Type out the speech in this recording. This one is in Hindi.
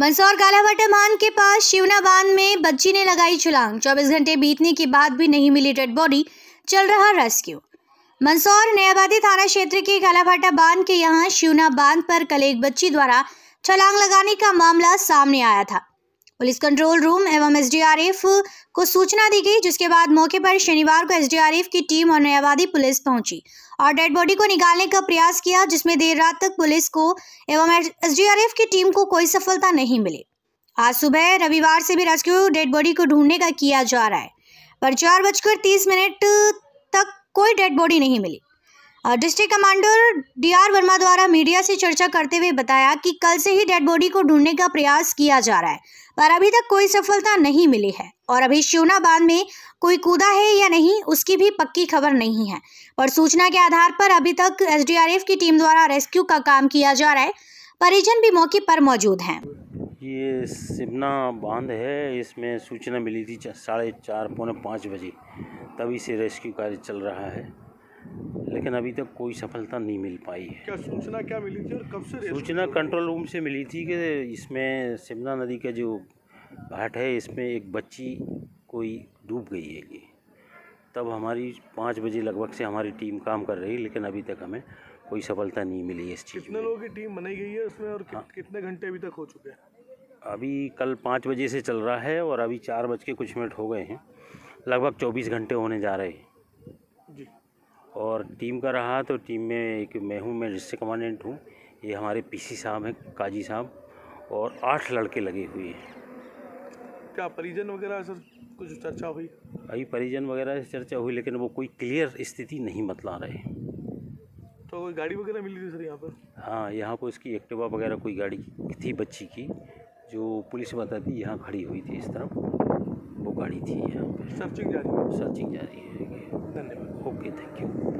मंदसौर कालावाटा के पास शिवना बांध में बच्ची ने लगाई छलांग 24 घंटे बीतने के बाद भी नहीं मिली डेड बॉडी चल रहा रेस्क्यू मंदसौर नयाबादी थाना क्षेत्र के कालाभाटा बांध के यहाँ शिवना बांध पर कल एक बच्ची द्वारा छलांग लगाने का मामला सामने आया था पुलिस कंट्रोल रूम एवं एसडीआरएफ को सूचना दी गई जिसके बाद मौके पर शनिवार को एसडीआरएफ की टीम और नयाबादी पुलिस पहुंची और डेड बॉडी को निकालने का प्रयास किया जिसमें देर रात तक पुलिस को एवं एसडीआरएफ की टीम को कोई सफलता नहीं मिली आज सुबह रविवार से भी रेस्क्यू डेड बॉडी को ढूंढने का किया जा रहा है पर चार बजकर तीस मिनट तक कोई डेड बॉडी नहीं मिली डिस्ट्रिक्ट कमांडर डीआर वर्मा द्वारा मीडिया से चर्चा करते हुए बताया कि कल से ही डेड बॉडी को ढूंढने का प्रयास किया जा रहा है पर अभी तक कोई सफलता नहीं मिली है और अभी शिवना बांध में कोई कूदा है या नहीं उसकी भी पक्की खबर नहीं है पर सूचना के आधार पर अभी तक एस की टीम द्वारा रेस्क्यू का काम किया जा रहा है परिजन भी मौके पर मौजूद हैं ये सिमना बांध है इसमें सूचना मिली थी साढ़े चार पौने पाँच बजे तभी से रेस्क्यू कार्य चल रहा है लेकिन अभी तक कोई सफलता नहीं मिल पाई है क्या सूचना क्या मिली थी और कब से सूचना कंट्रोल रूम से मिली थी कि इसमें सिमना नदी का जो घाट है इसमें एक बच्ची कोई डूब गई है ये तब हमारी पाँच बजे लगभग से हमारी टीम काम कर रही लेकिन अभी तक हमें कोई सफलता नहीं मिली इस चीज़ कितने लोगों की टीम बनाई गई है उसमें और हाँ। कितने घंटे अभी तक हो चुके हैं अभी कल पाँच बजे से चल रहा है और अभी चार बज के कुछ मिनट हो गए हैं लगभग चौबीस घंटे होने जा रहे हैं जी और टीम का रहा तो टीम में एक मैं हूँ मैं डिस्ट्रिक्ट कमांडेंट हूँ ये हमारे पीसी साहब हैं काजी साहब और आठ लड़के लगे हुए हैं क्या परिजन वगैरह सर कुछ चर्चा हुई अभी परिजन वगैरह से चर्चा हुई लेकिन वो कोई क्लियर स्थिति नहीं बतला रहे तो कोई गाड़ी वगैरह मिली थी सर यहाँ पर हाँ यहाँ पर उसकी एक्टिवा वगैरह कोई गाड़ी थी बच्ची की जो पुलिस बताती यहाँ खड़ी हुई थी इस तरफ वो गाड़ी थी यहाँ पर सर्चिंग है सर्चिंग जा रही है धन्यवाद ओके थैंक यू